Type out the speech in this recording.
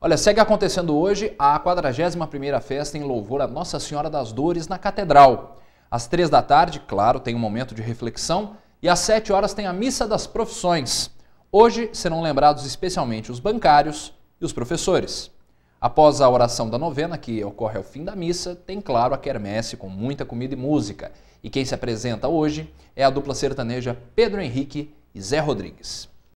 Olha, segue acontecendo hoje a 41ª Festa em Louvor a Nossa Senhora das Dores na Catedral. Às três da tarde, claro, tem um momento de reflexão e às sete horas tem a Missa das Profissões. Hoje serão lembrados especialmente os bancários e os professores. Após a oração da novena, que ocorre ao fim da missa, tem, claro, a quermesse com muita comida e música. E quem se apresenta hoje é a dupla sertaneja Pedro Henrique e Zé Rodrigues.